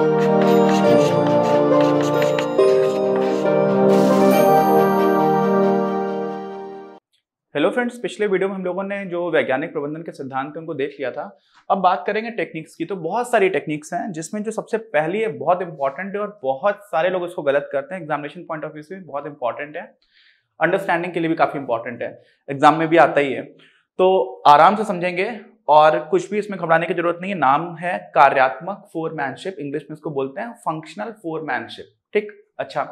hello friends पिछले video में हम लोगों ने जो वैज्ञानिक प्रबंधन के सिद्धांत उनको देख लिया था अब बात करेंगे टेक्निक्स की तो बहुत सारी टेक्निक्स हैं जिसमें जो सबसे पहली है बहुत इंपॉर्टेंट है और बहुत सारे लोग इसको गलत करते हैं एग्जामिनेशन पॉइंट ऑफ व्यू से भी बहुत इंपॉर्टेंट है अंडरस्टैंडिंग के लिए भी काफ़ी इंपॉर्टेंट है एग्जाम में भी आता ही है तो आराम से समझेंगे और कुछ भी इसमें घबराने की जरूरत नहीं है नाम है कार्यात्मक फोरमैनशिप इंग्लिश में इसको बोलते हैं फंक्शनल फोरमैनशिप ठीक अच्छा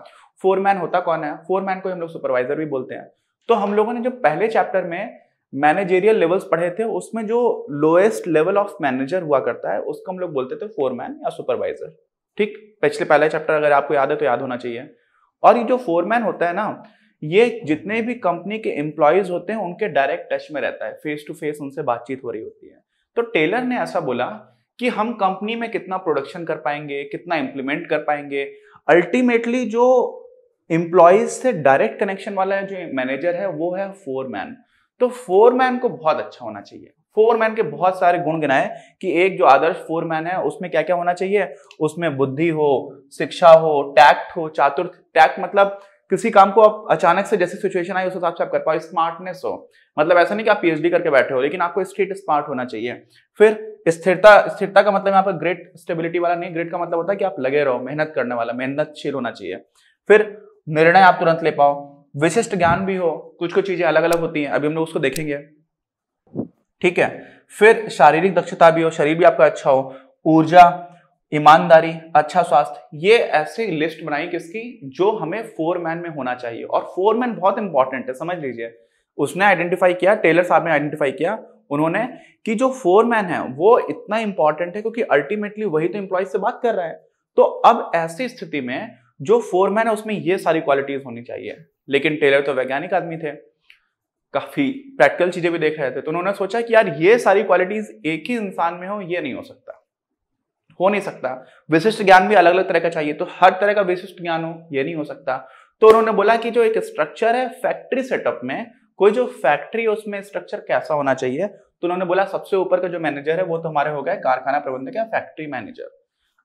फोरमैन होता कौन है फोरमैन को हम लोग सुपरवाइजर भी बोलते हैं तो हम लोगों ने जो पहले चैप्टर में मैनेजेरियल लेवल्स पढ़े थे उसमें जो लोएस्ट लेवल ऑफ मैनेजर हुआ करता है उसको हम लोग बोलते थे फोरमैन या सुपरवाइजर ठीक पिछले पहला चैप्टर अगर आपको याद है तो याद होना चाहिए और ये जो फोरमैन होता है ना ये जितने भी कंपनी के एम्प्लॉयज होते हैं उनके डायरेक्ट टच में रहता है फेस टू फेस उनसे बातचीत हो रही होती है तो टेलर ने ऐसा बोला कि हम कंपनी में कितना प्रोडक्शन कर पाएंगे कितना इंप्लीमेंट कर पाएंगे अल्टीमेटली जो एम्प्लॉयज से डायरेक्ट कनेक्शन वाला जो मैनेजर है वो है फोर मैन तो फोर मैन को बहुत अच्छा होना चाहिए फोर मैन के बहुत सारे गुण गिनाए कि एक जो आदर्श फोर मैन है उसमें क्या क्या होना चाहिए उसमें बुद्धि हो शिक्षा हो टैक्ट हो चातुर्थ टैक्ट मतलब किसी काम को आप अचानक से जैसी सिचुएशन आई उस हिसाब से आप कर पाओ स्मार्टनेस हो मतलब ऐसा नहीं कि आप पीएचडी करके बैठे हो लेकिन आपको स्ट्रीट स्मार्ट होना चाहिए फिर स्थिरता स्थिरता का मतलब यहाँ पर ग्रेट स्टेबिलिटी वाला नहीं ग्रेट का मतलब होता है कि आप लगे रहो मेहनत करने वाला मेहनतशील होना चाहिए फिर निर्णय आप तुरंत ले पाओ विशिष्ट ज्ञान भी हो कुछ कुछ चीजें अलग अलग होती हैं अभी हम लोग उसको देखेंगे ठीक है फिर शारीरिक दक्षता भी हो शरीर भी आपका अच्छा हो ऊर्जा ईमानदारी अच्छा स्वास्थ्य ये ऐसी लिस्ट बनाई किसकी जो हमें फोर मैन में होना चाहिए और फोर मैन बहुत इंपॉर्टेंट है समझ लीजिए उसने आइडेंटिफाई किया टेलर साहब ने आइडेंटिफाई किया उन्होंने कि जो फोर मैन है वो इतना इंपॉर्टेंट है क्योंकि अल्टीमेटली वही तो इंप्लॉय से बात कर रहा है तो अब ऐसी स्थिति में जो फोर मैन है उसमें ये सारी क्वालिटीज होनी चाहिए लेकिन टेलर तो वैज्ञानिक आदमी थे काफी प्रैक्टिकल चीजें भी देख रहे थे तो उन्होंने सोचा कि यार ये सारी क्वालिटीज एक ही इंसान में हो ये नहीं हो सकता हो नहीं सकता विशिष्ट ज्ञान भी अलग अलग तरह का चाहिए तो हर तरह का विशिष्ट ज्ञान हो ये नहीं हो सकता तो उन्होंने बोला कि जो एक स्ट्रक्चर है फैक्ट्री सेटअप में कोई जो फैक्ट्री है उसमें स्ट्रक्चर कैसा होना चाहिए तो उन्होंने बोला सबसे ऊपर का जो मैनेजर है वो तो हमारे हो गए कारखाना प्रबंधक या फैक्ट्री मैनेजर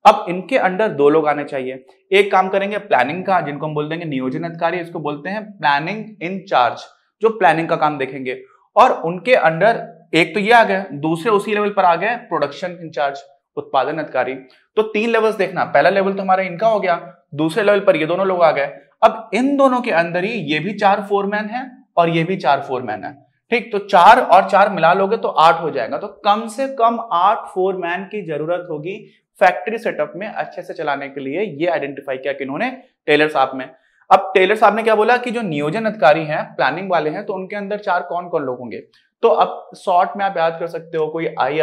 अब इनके अंडर दो लोग आने चाहिए एक काम करेंगे प्लानिंग का जिनको हम बोल देंगे नियोजन अधिकारी इसको बोलते हैं प्लानिंग इन चार्ज जो प्लानिंग का काम देखेंगे और उनके अंडर एक तो ये आ गए दूसरे उसी लेवल पर आ गए प्रोडक्शन इंचार्ज उत्पादन अधिकारी तो तीन लेवल्स देखना पहला लेवल तो हमारा इनका हो गया दूसरे लेवल पर ये दोनों लोग आ गए अब इन दोनों के अंदर ही ये भी चार फोरमैन है और ये भी चार फोरमैन है ठीक तो चार और चार मिला लोगे तो आठ हो जाएगा तो कम से कम आठ फोरमैन की जरूरत होगी फैक्ट्री सेटअप में अच्छे से चलाने के लिए ये आइडेंटिफाई किया कि इन्होंने टेलर साहब में अब टेलर साहब ने क्या बोला कि जो नियोजन अधिकारी हैं प्लानिंग वाले हैं तो उनके अंदर चार कौन कौन लोग होंगे तो अब शॉर्ट में आप याद कर सकते हो कोई आई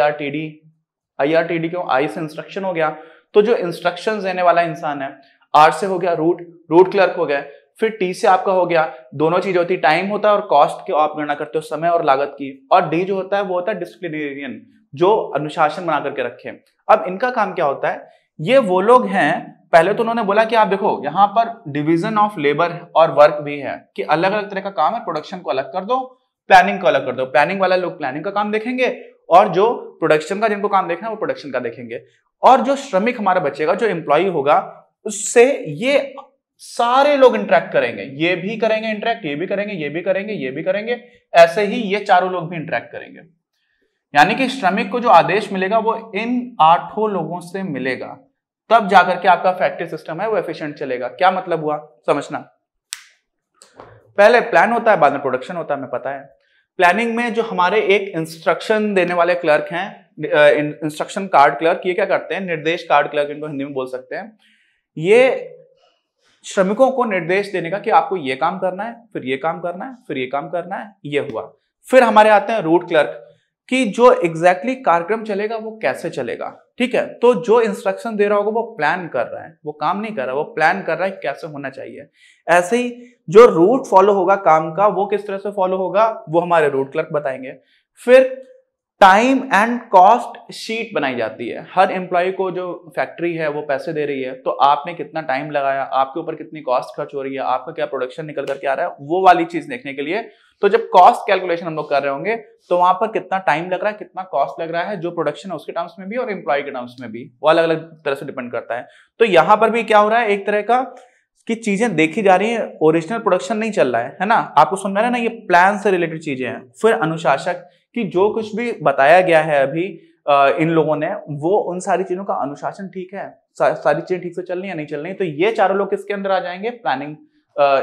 आई टी डी क्यों आई से इंस्ट्रक्शन हो गया तो जो इंस्ट्रक्शन देने वाला इंसान है आर से हो गया रूट रूट क्लर्क हो गया फिर टी से आपका हो गया दोनों चीज होती है टाइम होता है और कॉस्ट की आप गणना करते हो समय और लागत की और डी जो होता है वो होता है डिस्प्लिनेरियन जो अनुशासन बना करके रखे अब इनका काम क्या होता है ये वो लोग हैं पहले तो उन्होंने बोला कि आप देखो यहाँ पर डिवीजन ऑफ लेबर और वर्क भी है कि अलग अलग तरह का काम है प्रोडक्शन को अलग कर दो प्लानिंग को अलग कर दो प्लानिंग वाला लोग प्लानिंग का काम देखेंगे और जो प्रोडक्शन का जिनको काम देखना है वो प्रोडक्शन का देखेंगे और जो श्रमिक हमारा बचेगा जो एम्प्लॉय होगा उससे ये सारे लोग इंटरेक्ट करेंगे ये भी करेंगे इंटरेक्ट ये भी करेंगे ये भी करेंगे ये भी करेंगे ऐसे ही ये चारों लोग भी इंटरेक्ट करेंगे यानी कि श्रमिक को जो आदेश मिलेगा वो इन आठों लोगों से मिलेगा तब जाकर के आपका फैक्ट्री सिस्टम है वो एफिशिएंट चलेगा क्या मतलब हुआ समझना पहले प्लान होता है बाद में प्रोडक्शन होता है हमें पता है प्लानिंग में जो हमारे एक इंस्ट्रक्शन देने वाले क्लर्क हैं इंस्ट्रक्शन कार्ड क्लर्क ये क्या करते हैं निर्देश कार्ड क्लर्क इनको हिंदी में बोल सकते हैं ये श्रमिकों को निर्देश देने का कि आपको ये काम करना है फिर ये काम करना है फिर ये काम करना है ये हुआ फिर हमारे आते हैं रूट क्लर्क कि जो एग्जैक्टली exactly कार्यक्रम चलेगा वो कैसे चलेगा ठीक है तो जो इंस्ट्रक्शन दे रहा होगा वो प्लान कर रहा है वो काम नहीं कर रहा वो प्लान कर रहा है कैसे होना चाहिए ऐसे ही जो रूट फॉलो होगा काम का वो किस तरह से फॉलो होगा वो हमारे रूट क्लर्क बताएंगे फिर टाइम एंड कॉस्ट शीट बनाई जाती है हर एम्प्लॉय को जो फैक्ट्री है वो पैसे दे रही है तो आपने कितना टाइम लगाया आपके ऊपर कितनी कॉस्ट खर्च हो रही है आपका क्या प्रोडक्शन निकल करके आ रहा है वो वाली चीज देखने के लिए तो जब कॉस्ट कैलकुलेशन हम लोग कर रहे होंगे तो वहां पर कितना टाइम लग रहा है कितना कॉस्ट लग रहा है जो प्रोडक्शन है उसके टर्म्स में भी और एम्प्लॉय के टर्म्स में भी वो अलग अलग तरह से डिपेंड करता है तो यहां पर भी क्या हो रहा है एक तरह का कि चीजें देखी जा रही हैं ओरिजिनल प्रोडक्शन नहीं चल रहा है है ना आपको सुन में रहा है ना ये प्लान से रिलेटेड चीजें हैं फिर अनुशासक कि जो कुछ भी बताया गया है अभी आ, इन लोगों ने वो उन सारी चीजों का अनुशासन ठीक है सा, सारी चीजें ठीक से चल रही है नहीं चल रही तो ये चारों लोग किसके अंदर आ जाएंगे प्लानिंग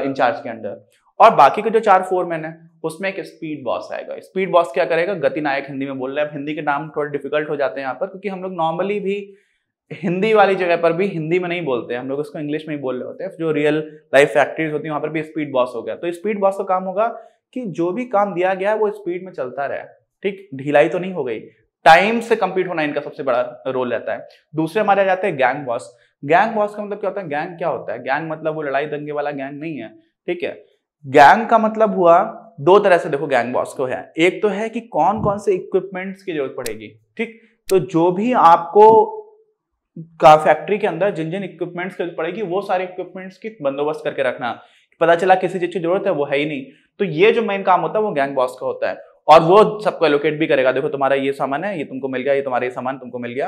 इंचार्ज के अंदर और बाकी के जो चार फोरमैन है उसमें एक स्पीड बॉस आएगा स्पीड बॉस क्या करेगा गति नायक हिंदी में बोल रहे हैं हिंदी के नाम थोड़े डिफिकल्ट हो जाते हैं यहाँ पर क्योंकि हम लोग नॉर्मली भी हिंदी वाली जगह पर भी हिंदी में नहीं बोलते हम लोग उसको इंग्लिश में ही बोल रहे होते हैं जो रियल लाइफ फैक्ट्रीज होती है वहां पर भी स्पीड बॉस हो गया तो स्पीड बॉस का काम होगा कि जो भी काम दिया गया है वो स्पीड में चलता रहे ठीक ढिलाई तो नहीं हो गई टाइम से कंप्लीट होना इनका सबसे बड़ा रोल रहता है दूसरे हमारे जाते हैं गैंग बॉस गैंग बॉस का मतलब क्या होता है गैंग क्या होता है गैंग मतलब वो लड़ाई दंगे वाला गैंग नहीं है ठीक है गैंग का मतलब हुआ दो तरह से देखो गैंग बॉस को है एक तो है कि कौन कौन से इक्विपमेंट्स की जरूरत पड़ेगी ठीक तो जो भी आपको का फैक्ट्री के अंदर जिन जिन इक्विपमेंट्स की पड़ेगी वो सारे इक्विपमेंट्स की बंदोबस्त करके रखना पता चला किसी चीज की जरूरत है वो है ही नहीं तो ये जो मेन काम होता है वो गैंग बॉस का होता है और वो सबको एलोकेट भी करेगा देखो तुम्हारा ये सामान है ये तुमको मिल गया ये तुम्हारा ये सामान तुमको मिल गया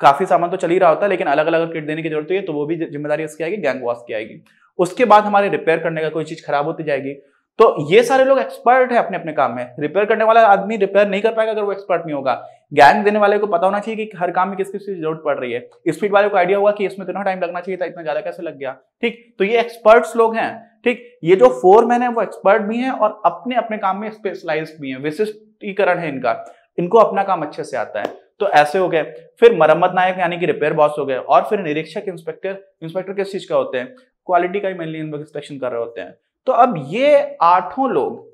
काफी सामान तो चल ही रहा होता है लेकिन अलग अलग किट देने की जरूरत है तो वो भी जिम्मेदारी इसकी आएगी गैंग वॉश की आएगी उसके बाद हमारे रिपेयर करने का कोई चीज खराब होती जाएगी तो ये सारे लोग एक्सपर्ट है अपने अपने काम में रिपेयर करने वाला आदमी रिपेयर नहीं कर पाएगा अगर वो एक्सपर्ट नहीं होगा ज्ञान देने वाले को पता होना चाहिए कि हर काम में किस किस चीज जरूरत पड़ रही है स्पीड वाले को आइडिया होगा कि इसमें इतना टाइम लगना चाहिए था इतना ज्यादा कैसे लग गया ठीक तो ये एक्सपर्ट्स लोग हैं ठीक ये जो फोर मैन है वो एक्सपर्ट भी है और अपने अपने काम में स्पेशलाइज भी है विशिष्टीकरण है इनका इनको अपना काम अच्छे से आता है तो ऐसे हो गए फिर मरम्मत नायक यानी कि रिपेयर बॉस हो गए और फिर निरीक्षक इंस्पेक्टर इंस्पेक्टर किस चीज का होते हैं क्वालिटी का ही मेनली इंस्पेक्शन कर रहे होते हैं तो अब ये आठों लोग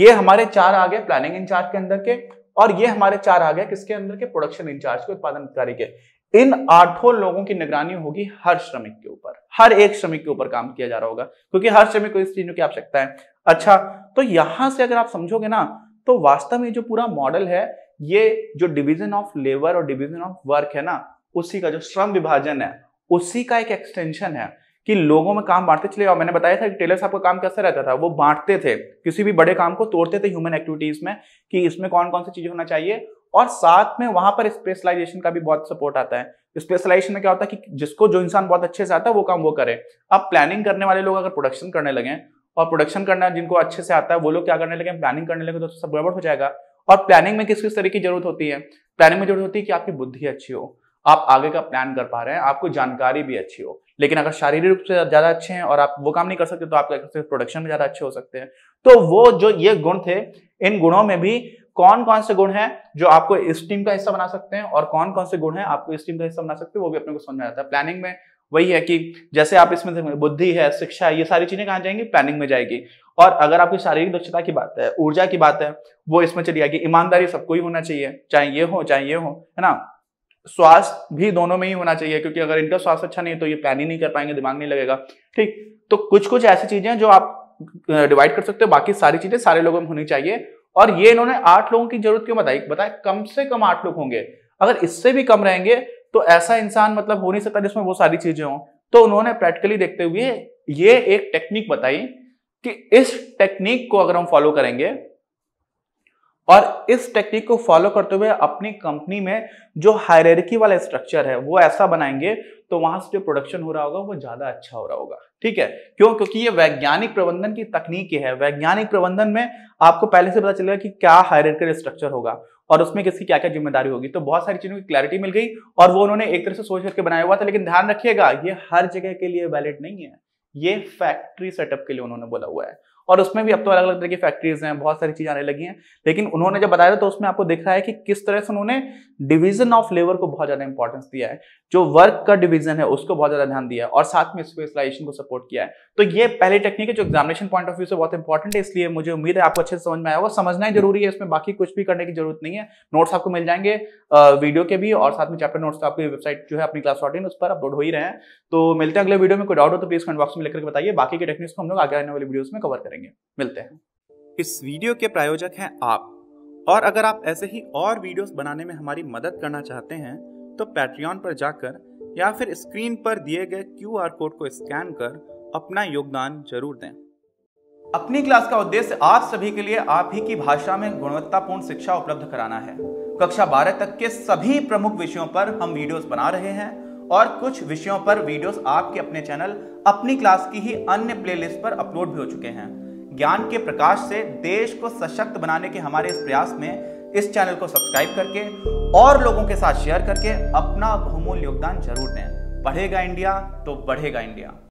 ये हमारे चार आ गए प्लानिंग इंचार्ज के अंदर के और ये हमारे चार आ गए किसके अंदर के प्रोडक्शन इंचार्ज के उत्पादन अधिकारी के इन आठों लोगों की निगरानी होगी हर श्रमिक के ऊपर हर एक श्रमिक के ऊपर काम किया जा रहा होगा क्योंकि हर श्रमिक को इस चीज की आवश्यकता है अच्छा तो यहां से अगर आप समझोगे ना तो वास्तव में जो पूरा मॉडल है ये जो डिवीजन ऑफ लेबर और डिवीजन ऑफ वर्क है ना उसी का जो श्रम विभाजन है उसी का एक एक्सटेंशन है कि लोगों में काम बांटते चले जाओ मैंने बताया था कि टेलर साहब का काम कैसा रहता था वो बांटते थे किसी भी बड़े काम को तोड़ते थे ह्यूमन एक्टिविटीज में कि इसमें कौन कौन सी चीजें होना चाहिए और साथ में वहां पर स्पेशलाइजेशन का भी बहुत सपोर्ट आता है स्पेशलाइजेशन में क्या होता है कि जिसको जो इंसान बहुत अच्छे से आता है वो काम वो करे अब प्लानिंग करने वाले लोग अगर प्रोडक्शन करने लगे और प्रोडक्शन करना जिनको अच्छे से आता है वो लोग क्या करने लगे प्लानिंग करने लगे तो सब गड़बड़ हो जाएगा और प्लानिंग में किस किस तरह की जरूरत होती है प्लानिंग में जरूरत होती है कि आपकी बुद्धि अच्छी हो आप आगे का प्लान कर पा रहे हैं आपको जानकारी भी अच्छी हो लेकिन अगर शारीरिक रूप से ज़्यादा अच्छे हैं और आप वो काम नहीं कर सकते तो आप प्रोडक्शन में ज़्यादा अच्छे हो सकते हैं तो वो जो ये गुण थे इन गुणों में भी कौन कौन से गुण हैं जो आपको इस टीम का हिस्सा बना सकते हैं और कौन कौन से गुण हैं आपको इस टीम का हिस्सा बना सकते हैं वो भी अपने को समझ में आता है प्लानिंग में वही है कि जैसे आप इसमें बुद्धि है शिक्षा है ये सारी चीजें कहाँ जाएंगी प्लानिंग में जाएगी और अगर आपकी शारीरिक दक्षता की बात है ऊर्जा की बात है वो इसमें चली जाएगी ईमानदारी सबको ही होना चाहिए चाहे ये हो चाहे ये हो है ना स्वास्थ्य भी दोनों में ही होना चाहिए क्योंकि अगर इनका स्वास्थ्य अच्छा नहीं है तो ये प्लान ही नहीं कर पाएंगे दिमाग नहीं लगेगा ठीक तो कुछ कुछ ऐसी चीजें जो आप डिवाइड कर सकते हो बाकी सारी चीजें सारे लोगों में होनी चाहिए और ये इन्होंने आठ लोगों की जरूरत क्यों बताई बताया कम से कम आठ लोग होंगे अगर इससे भी कम रहेंगे तो ऐसा इंसान मतलब हो नहीं सकता जिसमें वो सारी चीजें हों तो उन्होंने प्रैक्टिकली देखते हुए ये एक टेक्निक बताई कि इस टेक्निक को अगर हम फॉलो करेंगे और इस टेक्निक को फॉलो करते हुए अपनी कंपनी में जो हायरकी वाला स्ट्रक्चर है वो ऐसा बनाएंगे तो वहां से जो प्रोडक्शन हो रहा होगा वो ज्यादा अच्छा हो रहा होगा ठीक है क्यों क्योंकि ये वैज्ञानिक प्रबंधन की तकनीक है वैज्ञानिक प्रबंधन में आपको पहले से पता चलेगा कि क्या हायरकल स्ट्रक्चर होगा और उसमें किसकी क्या क्या जिम्मेदारी होगी तो बहुत सारी चीजों की क्लैरिटी मिल गई और वो उन्होंने एक तरह से सोच करके बनाया हुआ था लेकिन ध्यान रखिएगा ये हर जगह के लिए वैलिड नहीं है ये फैक्ट्री सेटअप के लिए उन्होंने बोला हुआ है और उसमें भी अब तो अलग अलग तरह की फैक्ट्रीज हैं बहुत सारी चीज़ें आने लगी हैं लेकिन उन्होंने जब बताया था तो उसमें आपको दिख रहा है कि किस तरह से उन्होंने डिवीजन ऑफ लेबर को बहुत ज़्यादा इंपॉर्टेंस दिया है जो वर्क का डिवीजन है उसको बहुत ज़्यादा ध्यान दिया है और साथ में स्पेशलाइजेशन को सपोर्ट किया है तो ये पहली टेक्निक है जो एग्जामिनेशन पॉइंट ऑफ व्यू से बहुत इंपॉर्टेंट है इसलिए मुझे उम्मीद है आपको अच्छे से समझ में आया होगा समझना ही जरूरी है इसमें बाकी कुछ भी करने की जरूरत नहीं है नोट्स आपको मिल जाएंगे वीडियो के भी और साथ में चैप्टर नोट्स तो आपकी वेबसाइट जो है अपनी क्लास फॉर्टीन उस पर अपलोड हो ही रहे हैं तो मिलते हैं अगले वीडियो में कोई डाउट हो तो प्लीज कमेंट बॉक्स में लेकर बताइए बाकी के टेक्निक्स को हम लोग आगे आने वाले वीडियोस में कवर करेंगे करेंगे मिलते हैं इस वीडियो के प्रायोजक हैं आप और अगर आप ऐसे ही और वीडियोस बनाने में हमारी मदद करना चाहते हैं तो पैट्रियन पर जाकर या फिर स्क्रीन पर दिए गए क्यू कोड को स्कैन कर अपना योगदान जरूर दें अपनी क्लास का उद्देश्य आप सभी के लिए आप ही की भाषा में गुणवत्तापूर्ण शिक्षा उपलब्ध कराना है कक्षा 12 तक के सभी प्रमुख विषयों पर हम वीडियोस बना रहे हैं और कुछ विषयों पर वीडियोस आपके अपने चैनल अपनी क्लास की ही अन्य प्लेलिस्ट पर अपलोड भी हो चुके हैं ज्ञान के प्रकाश से देश को सशक्त बनाने के हमारे इस प्रयास में इस चैनल को सब्सक्राइब करके और लोगों के साथ शेयर करके अपना बहुमूल्य योगदान जरूर दें पढ़ेगा इंडिया तो बढ़ेगा इंडिया